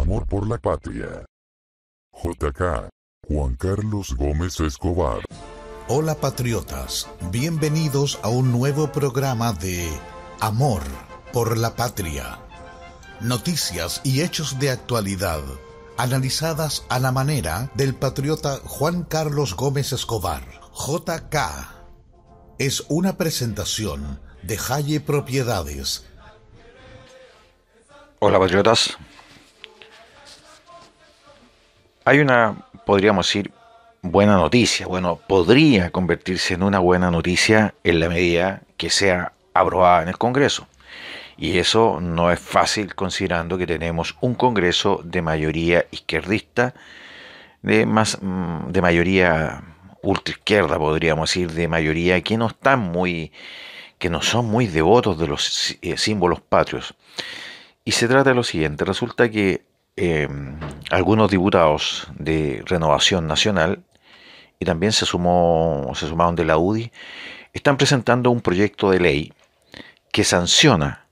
Amor por la patria. JK. Juan Carlos Gómez Escobar. Hola patriotas, bienvenidos a un nuevo programa de Amor por la Patria. Noticias y hechos de actualidad analizadas a la manera del patriota Juan Carlos Gómez Escobar, JK. Es una presentación de Jaye Propiedades. Hola patriotas, hay una, podríamos decir, buena noticia. Bueno, podría convertirse en una buena noticia en la medida que sea aprobada en el Congreso. Y eso no es fácil considerando que tenemos un Congreso de mayoría izquierdista, de, más, mm, de mayoría ultraizquierda, podríamos decir, de mayoría que no están muy, que no son muy devotos de los eh, símbolos patrios. Y se trata de lo siguiente, resulta que Em, algunos diputados de Renovación Nacional y también se, sumó, se sumaron de la UDI, están presentando un proyecto de ley que sanciona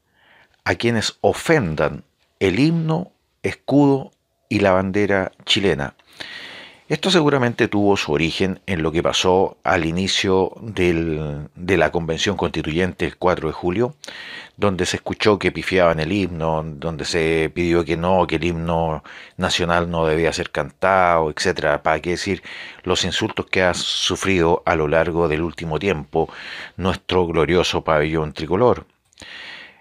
a quienes ofendan el himno, escudo y la bandera chilena. Esto seguramente tuvo su origen en lo que pasó al inicio de la convención constituyente el 4 de julio, donde se escuchó que pifiaban el himno, donde se pidió que no, que el himno nacional no debía ser cantado, etc. Para qué decir los insultos que ha sufrido a lo largo del último tiempo nuestro glorioso pabellón tricolor.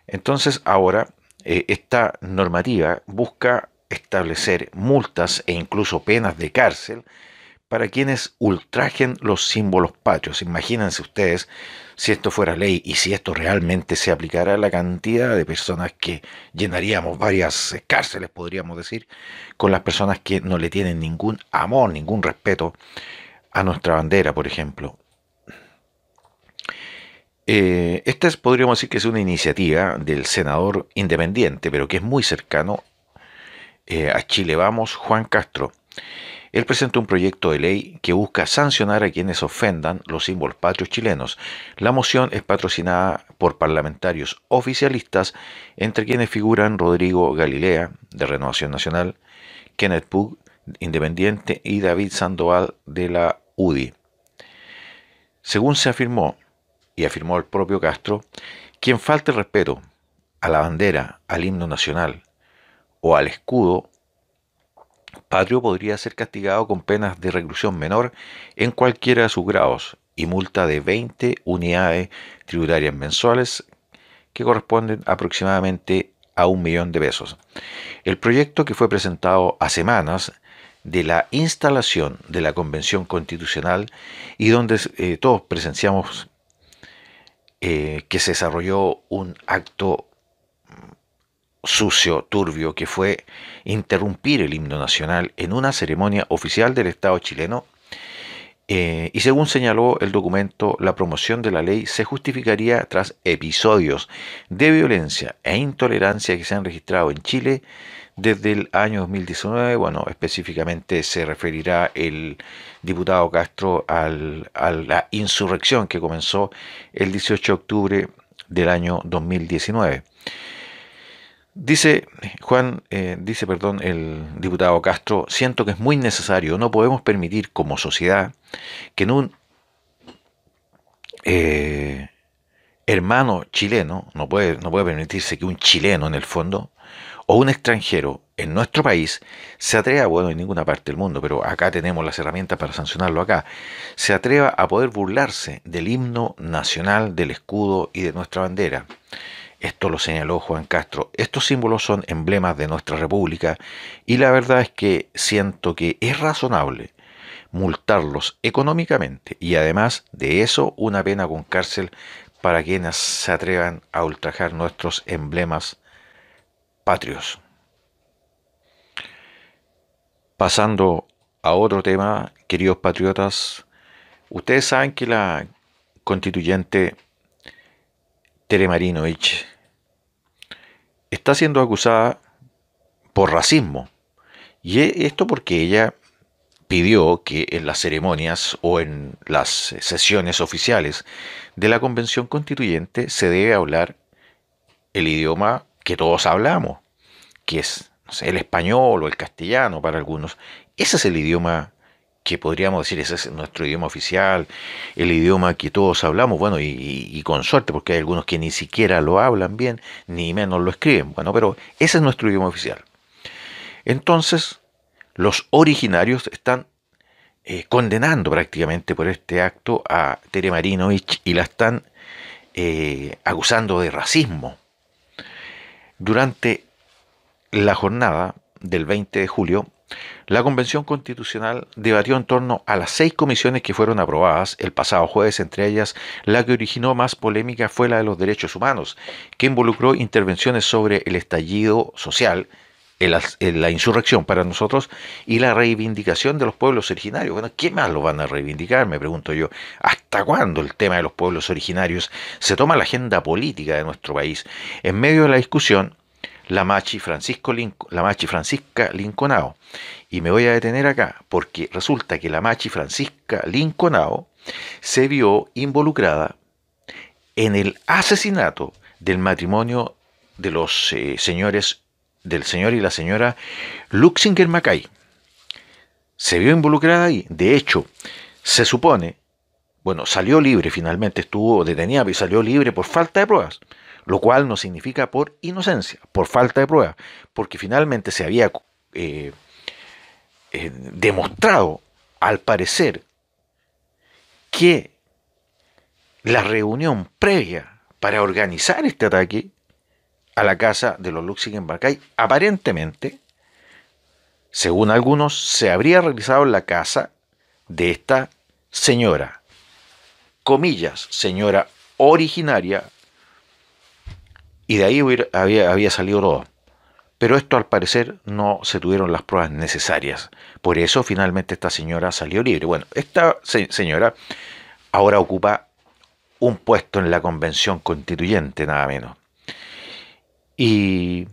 Entonces ahora eh, esta normativa busca establecer multas e incluso penas de cárcel para quienes ultrajen los símbolos patrios. Imagínense ustedes si esto fuera ley y si esto realmente se aplicara a la cantidad de personas que llenaríamos varias eh, cárceles, podríamos decir, con las personas que no le tienen ningún amor, ningún respeto a nuestra bandera, por ejemplo. Eh, esta podríamos decir que es una iniciativa del senador independiente, pero que es muy cercano eh, a Chile Vamos, Juan Castro. Él presentó un proyecto de ley que busca sancionar a quienes ofendan los símbolos patrios chilenos. La moción es patrocinada por parlamentarios oficialistas, entre quienes figuran Rodrigo Galilea, de Renovación Nacional, Kenneth Pug, Independiente, y David Sandoval, de la UDI. Según se afirmó, y afirmó el propio Castro, quien falte el respeto a la bandera, al himno nacional, o al escudo patrio podría ser castigado con penas de reclusión menor en cualquiera de sus grados y multa de 20 unidades tributarias mensuales que corresponden aproximadamente a un millón de pesos. El proyecto que fue presentado a semanas de la instalación de la Convención Constitucional y donde eh, todos presenciamos eh, que se desarrolló un acto sucio, turbio, que fue interrumpir el himno nacional en una ceremonia oficial del Estado chileno. Eh, y según señaló el documento, la promoción de la ley se justificaría tras episodios de violencia e intolerancia que se han registrado en Chile desde el año 2019. Bueno, específicamente se referirá el diputado Castro al, a la insurrección que comenzó el 18 de octubre del año 2019. Dice eh, Juan, eh, dice perdón, el diputado Castro, siento que es muy necesario, no podemos permitir como sociedad que un eh, hermano chileno, no puede, no puede permitirse que un chileno en el fondo, o un extranjero en nuestro país, se atreva, bueno, en ninguna parte del mundo, pero acá tenemos las herramientas para sancionarlo acá, se atreva a poder burlarse del himno nacional, del escudo y de nuestra bandera. Esto lo señaló Juan Castro. Estos símbolos son emblemas de nuestra República y la verdad es que siento que es razonable multarlos económicamente y además de eso una pena con cárcel para quienes se atrevan a ultrajar nuestros emblemas patrios. Pasando a otro tema, queridos patriotas, ustedes saben que la constituyente Tere está siendo acusada por racismo. Y e, esto porque ella pidió que en las ceremonias o en las sesiones oficiales de la Convención Constituyente se debe hablar el idioma que todos hablamos, que es el español o el castellano para algunos. Ese es el idioma que podríamos decir ese es nuestro idioma oficial, el idioma que todos hablamos, bueno, y, con suerte, porque hay algunos que ni siquiera lo hablan bien, ni menos lo escriben, bueno, pero ese es nuestro idioma oficial. Entonces, los originarios están eh, condenando prácticamente por este acto a Tere Marinovich y la están eh, acusando de racismo. Durante la jornada del 20 de julio, la Convención Constitucional debatió en torno a las seis comisiones que fueron aprobadas el pasado jueves, entre ellas la que originó más polémica fue la de los derechos humanos, que involucró intervenciones sobre el estallido social, la insurrección para nosotros y la reivindicación de los pueblos originarios. Bueno, ¿qué más lo van a reivindicar? Me pregunto yo. ¿Hasta cuándo el tema de los pueblos originarios se toma la agenda política de nuestro país? En medio de la discusión, machi Francisco la machi Francisca Linconao. Y me voy a detener acá, porque resulta que la machi Francisca Linconao se vio involucrada en el asesinato del matrimonio de los eh, señores, del señor y la señora Luxinger macay Se vio involucrada ahí. De hecho, se supone, bueno, salió libre finalmente, estuvo detenida y salió libre por falta de pruebas lo cual no significa por inocencia, por falta de prueba, porque finalmente se había eh, eh, demostrado, al parecer, que la reunión previa para organizar este ataque a la casa de los Luxig aparentemente, según algunos, se habría realizado en la casa de esta señora, comillas, señora originaria y de ahí había, salido todo. Pero esto al parecer no se tuvieron las pruebas necesarias. Por eso finalmente esta señora salió libre. Bueno, esta señora ahora ocupa un puesto en la convención constituyente, nada menos. Y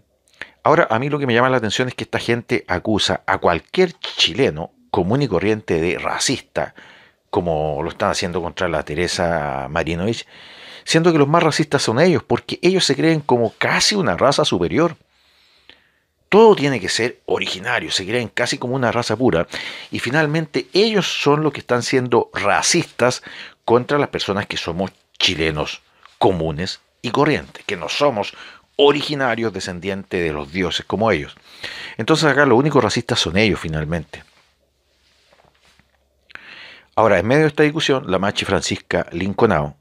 ahora a mí lo que me llama la atención es que esta gente acusa a cualquier chileno común y corriente de racista, como lo están haciendo contra la Teresa Marinovich siendo que los más racistas son ellos, porque ellos se creen como casi una raza superior. Todo tiene que ser originario, se creen casi como una raza pura, y finalmente ellos son los que están siendo racistas contra las personas que somos chilenos comunes y corrientes, que no somos originarios descendientes de los dioses como ellos. Entonces acá los únicos racistas son ellos finalmente. Ahora, en medio de esta discusión, la machi Francisca Linconao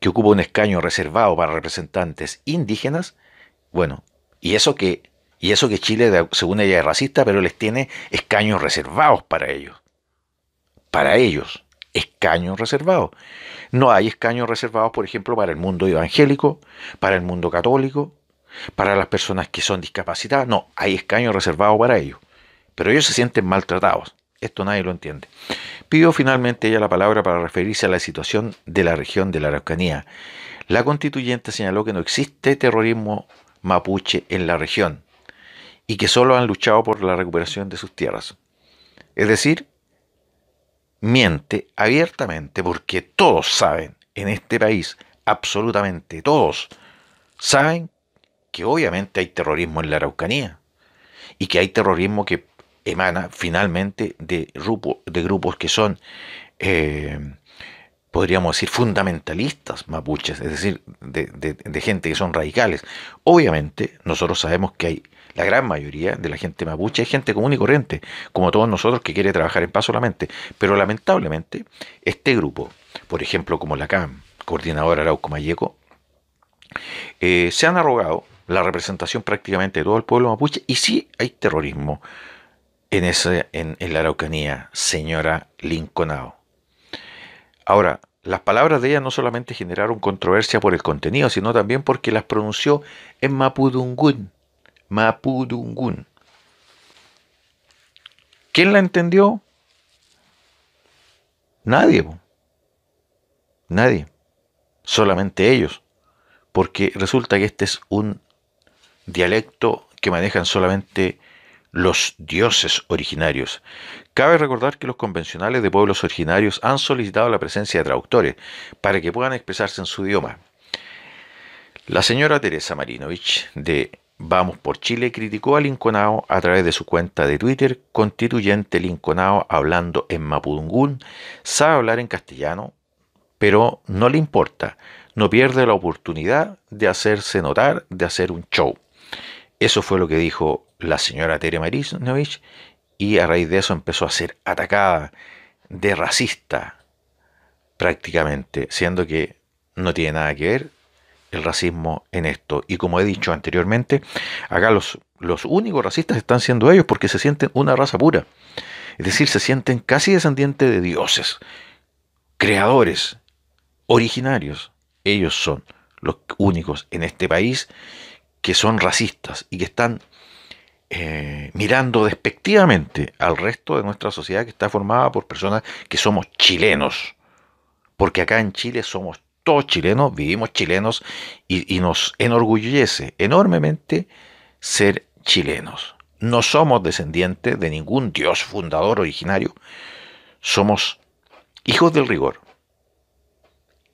que ocupa un escaño reservado para representantes indígenas, bueno, y eso que, y eso que Chile, según ella, es racista, pero les tiene escaños reservados para ellos. Para ellos, escaños reservados. No hay escaños reservados, por ejemplo, para el mundo evangélico, para el mundo católico, para las personas que son discapacitadas. No, hay escaños reservados para ellos. Pero ellos se sienten maltratados. Esto nadie lo entiende pidió finalmente ella la palabra para referirse a la situación de la región de la Araucanía. La constituyente señaló que no existe terrorismo mapuche en la región y que solo han luchado por la recuperación de sus tierras. Es decir, miente abiertamente porque todos saben en este país, absolutamente todos, saben que obviamente hay terrorismo en la Araucanía y que hay terrorismo que emana finalmente de, de grupos que son, eh, podríamos decir, fundamentalistas mapuches, es decir, de, gente que son radicales. Obviamente, nosotros sabemos que hay la gran mayoría de la gente mapuche es gente común y corriente, como todos nosotros que quiere trabajar en paz solamente. Pero lamentablemente, este grupo, por ejemplo, como la CAM, coordinadora Arauco Mayeco, eh, se han arrogado la representación prácticamente de todo el pueblo mapuche y sí hay terrorismo en, ese, en, la Araucanía, señora Linconao. Ahora, las palabras de ella no solamente generaron controversia por el contenido, sino también porque las pronunció en Mapudungun Mapudungun ¿Quién la entendió? Nadie. Nadie. Solamente ellos. Porque resulta que este es un dialecto que manejan solamente los dioses originarios. Cabe recordar que los convencionales de pueblos originarios han solicitado la presencia de traductores para que puedan expresarse en su idioma. La señora Teresa Marinovich de Vamos por Chile criticó a Inconao a través de su cuenta de Twitter constituyente Inconao hablando en mapudungún, sabe hablar en castellano, pero no le importa, no pierde la oportunidad de hacerse notar, de hacer un show. Eso fue lo que dijo la señora Tere Marisnovich, y a raíz de eso empezó a ser atacada de racista prácticamente, siendo que no tiene nada que ver el racismo en esto. Y como he dicho anteriormente, acá los, los únicos racistas están siendo ellos porque se sienten una raza pura. Es decir, se sienten casi descendientes de dioses, creadores, originarios. Ellos son los únicos en este país que son racistas y que están eh, mirando despectivamente al resto de nuestra sociedad que está formada por personas que somos chilenos. Porque acá en Chile somos todos chilenos, vivimos chilenos y, y nos enorgullece enormemente ser chilenos. No somos descendientes de ningún dios fundador originario, somos hijos del rigor.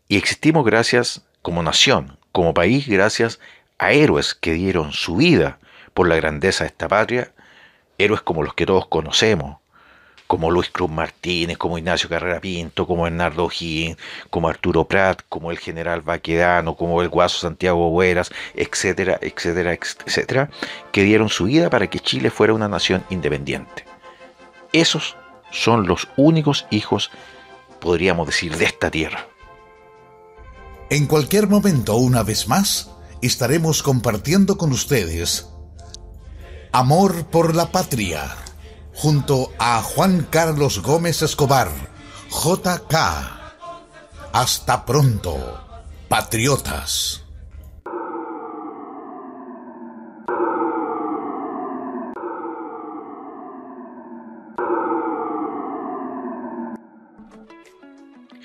Y existimos gracias como nación, como país, gracias a héroes que dieron su vida por la grandeza de esta patria, héroes como los que todos conocemos, como Luis Cruz Martínez, como Ignacio Carrera Pinto, como Bernardo Gin, como Arturo Prat, como el general Baquedano, como el guaso Santiago Bueras, etcétera, etcétera, etcétera, que dieron su vida para que Chile fuera una nación independiente. Esos son los únicos hijos, podríamos decir, de esta tierra. En cualquier momento, una vez más, estaremos compartiendo con ustedes Amor por la Patria, junto a Juan Carlos Gómez Escobar, JK. Hasta pronto, patriotas.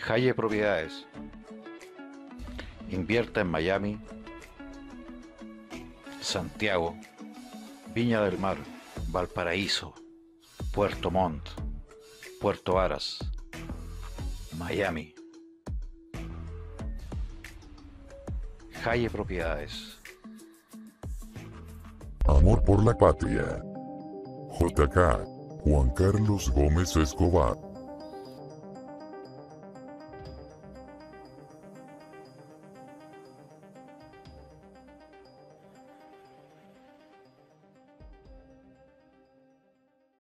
Calle Propiedades. Invierta en Miami, Santiago, Viña del Mar, Valparaíso, Puerto Montt, Puerto Varas, Miami. Calle Propiedades. Amor por la patria. JK, Juan Carlos Gómez Escobar.